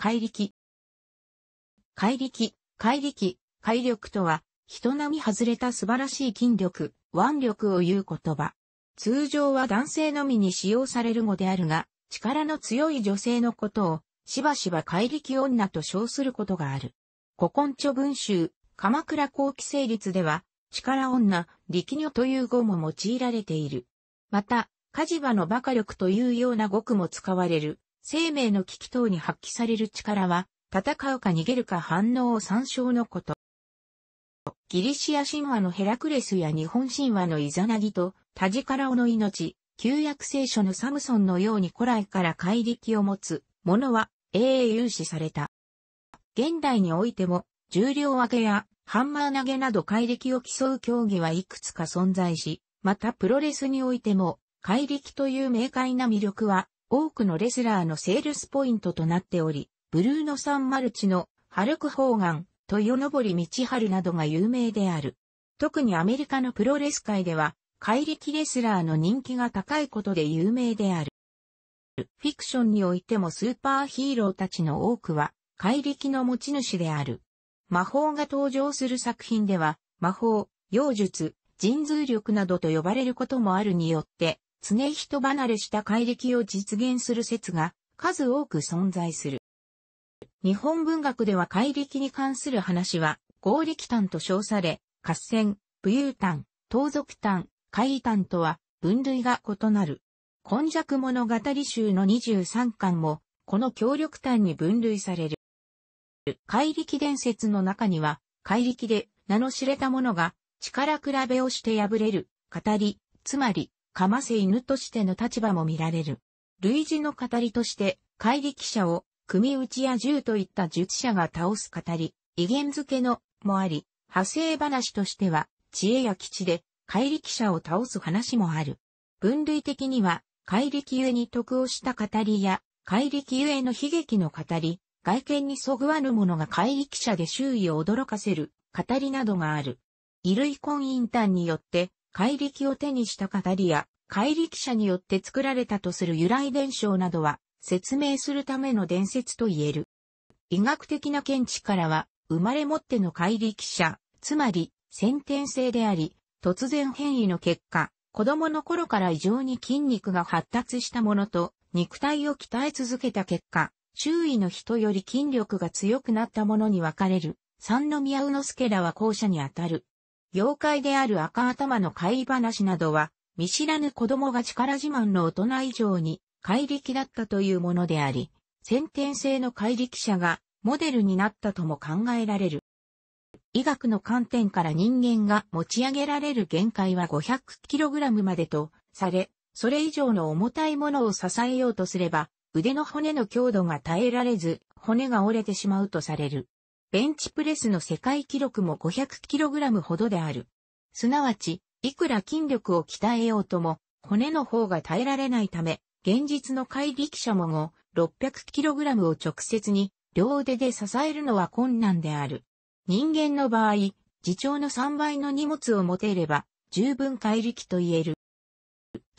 怪力。怪力、怪力、怪力とは、人並み外れた素晴らしい筋力、腕力を言う言葉。通常は男性のみに使用される語であるが、力の強い女性のことを、しばしば怪力女と称することがある。古今著文集、鎌倉後期成立では、力女、力女という語も用いられている。また、火事場の馬鹿力というような語句も使われる。生命の危機等に発揮される力は、戦うか逃げるか反応を参照のこと。ギリシア神話のヘラクレスや日本神話のイザナギと、タジカラオの命、旧約聖書のサムソンのように古来から怪力を持つ、者は永遠有視された。現代においても、重量上げやハンマー投げなど怪力を競う競技はいくつか存在し、またプロレスにおいても、怪力という明快な魅力は多くのレスラーのセールスポイントとなっており、ブルーノ・サン・マルチの、ハルク・ホーガン、豊チ道春などが有名である。特にアメリカのプロレス界では、怪力レスラーの人気が高いことで有名である。フィクションにおいてもスーパーヒーローたちの多くは、怪力の持ち主である。魔法が登場する作品では、魔法、妖術、神通力などと呼ばれることもあるによって、常人離れした怪力を実現する説が数多く存在する。日本文学では怪力に関する話は、合力譚と称され、合戦、武勇譚、盗賊譚、怪異譚とは分類が異なる。今弱物語集の23巻も、この協力譚に分類される。怪力伝説の中には、怪力で名の知れた者が力比べをして敗れる、語り、つまり、かませ犬としての立場も見られる。類似の語りとして、怪力者を、組打ちや銃といった術者が倒す語り、威厳づけの、もあり、派生話としては、知恵や基地で、怪力者を倒す話もある。分類的には、怪力ゆえに得をした語りや、怪力ゆえの悲劇の語り、外見にそぐわぬ者が怪力者で周囲を驚かせる、語りなどがある。衣類婚姻端によって、怪力を手にした語りや、怪力者によって作られたとする由来伝承などは、説明するための伝説と言える。医学的な見地からは、生まれ持っての怪力者、つまり、先天性であり、突然変異の結果、子供の頃から異常に筋肉が発達したものと、肉体を鍛え続けた結果、周囲の人より筋力が強くなったものに分かれる。三宮宇之助らは後者にあたる。妖怪である赤頭の怪話などは、見知らぬ子供が力自慢の大人以上に怪力だったというものであり、先天性の怪力者がモデルになったとも考えられる。医学の観点から人間が持ち上げられる限界は 500kg までとされ、それ以上の重たいものを支えようとすれば、腕の骨の強度が耐えられず、骨が折れてしまうとされる。ベンチプレスの世界記録も 500kg ほどである。すなわち、いくら筋力を鍛えようとも、骨の方が耐えられないため、現実の怪力者も後、600kg を直接に両腕で支えるのは困難である。人間の場合、自重の3倍の荷物を持てれば、十分怪力と言える。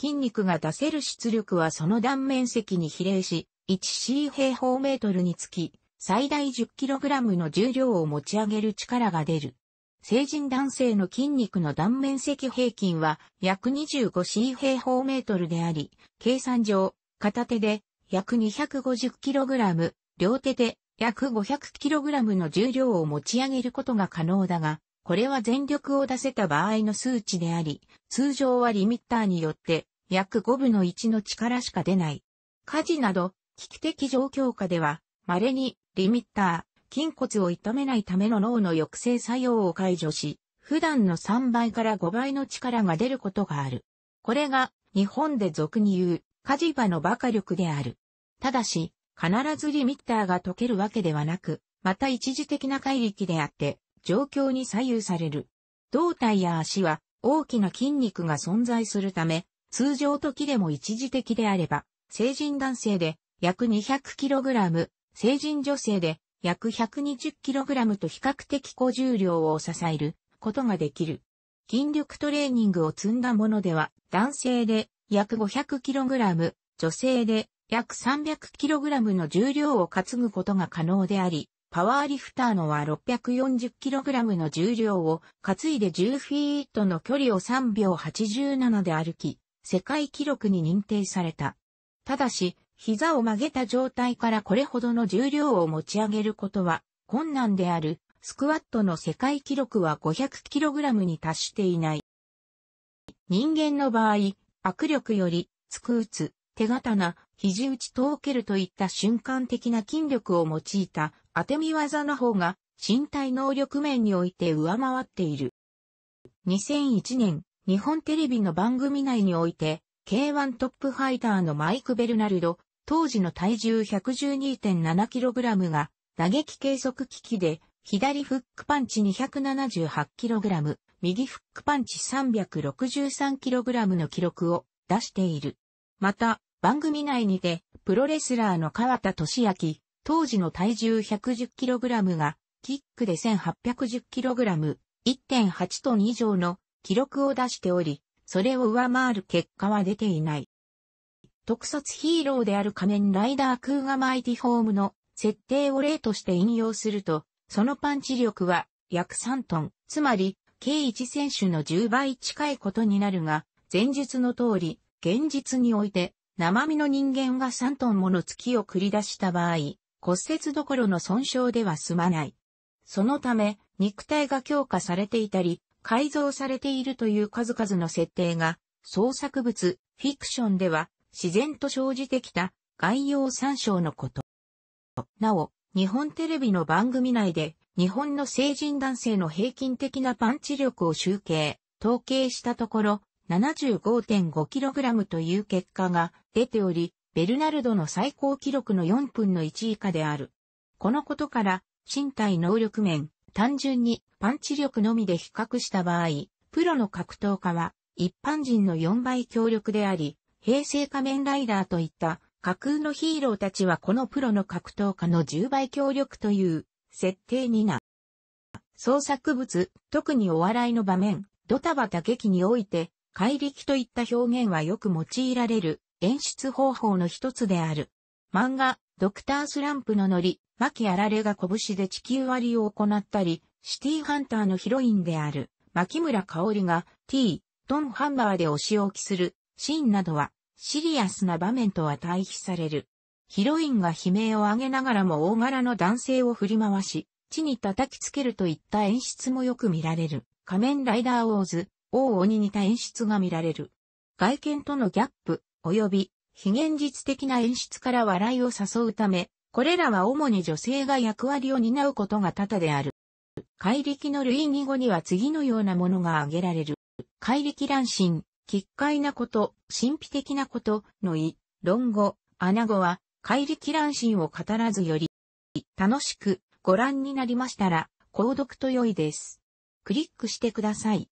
筋肉が出せる出力はその断面積に比例し、1C 平方メートルにつき、最大 10kg の重量を持ち上げる力が出る。成人男性の筋肉の断面積平均は約 25C 平方メートルであり、計算上、片手で約 250kg、両手で約 500kg の重量を持ち上げることが可能だが、これは全力を出せた場合の数値であり、通常はリミッターによって約5分の1の力しか出ない。火事など、危機的状況下では、稀にリミッター、筋骨を痛めないための脳の抑制作用を解除し、普段の3倍から5倍の力が出ることがある。これが、日本で俗に言う、火事場の馬鹿力である。ただし、必ずリミッターが解けるわけではなく、また一時的な回力であって、状況に左右される。胴体や足は大きな筋肉が存在するため、通常時でも一時的であれば、成人男性で約 200kg、成人女性で約 120kg と比較的小重量を支えることができる。筋力トレーニングを積んだものでは男性で約 500kg、女性で約 300kg の重量を担ぐことが可能であり、パワーリフターのは 640kg の重量を担いで10フィートの距離を3秒87で歩き、世界記録に認定された。ただし、膝を曲げた状態からこれほどの重量を持ち上げることは困難である。スクワットの世界記録は 500kg に達していない。人間の場合、握力より、突く打つ、手刀、肘打ち遠けるといった瞬間的な筋力を用いた当て身技の方が身体能力面において上回っている。2001年、日本テレビの番組内において、K1 トップファイターのマイク・ベルナルド、当時の体重 112.7kg が打撃計測機器で左フックパンチ 278kg、右フックパンチ 363kg の記録を出している。また、番組内にて、プロレスラーの川田俊明、当時の体重 110kg が、キックで 1810kg、1.8トン以上の記録を出しており、それを上回る結果は出ていない。特撮ヒーローである仮面ライダークーガマイティフォームの設定を例として引用すると、そのパンチ力は約3トン、つまり、計1選手の10倍近いことになるが、前述の通り、現実において、生身の人間が3トンもの月を繰り出した場合、骨折どころの損傷では済まない。そのため、肉体が強化されていたり、改造されているという数々の設定が、創作物、フィクションでは自然と生じてきた概要参照のこと。なお、日本テレビの番組内で日本の成人男性の平均的なパンチ力を集計、統計したところ 75.5kg という結果が出ており、ベルナルドの最高記録の4分の1以下である。このことから身体能力面、単純にパンチ力のみで比較した場合、プロの格闘家は一般人の4倍強力であり、平成仮面ライダーといった架空のヒーローたちはこのプロの格闘家の10倍協力という設定にな。創作物、特にお笑いの場面、ドタバタ劇において、怪力といった表現はよく用いられる演出方法の一つである。漫画、ドクタースランプのノリ、キアラれが拳で地球割りを行ったり、シティハンターのヒロインである、牧村香織が T、トンハンマーでお仕置きするシーンなどはシリアスな場面とは対比される。ヒロインが悲鳴を上げながらも大柄の男性を振り回し、地に叩きつけるといった演出もよく見られる。仮面ライダーウォーズ、王鬼に似た演出が見られる。外見とのギャップ、及び、非現実的な演出から笑いを誘うため、これらは主に女性が役割を担うことが多々である。怪力の類義語には次のようなものが挙げられる。怪力乱心、奇怪なこと、神秘的なこと、のい論語、穴語は、怪力乱心を語らずより、楽しくご覧になりましたら、購読と良いです。クリックしてください。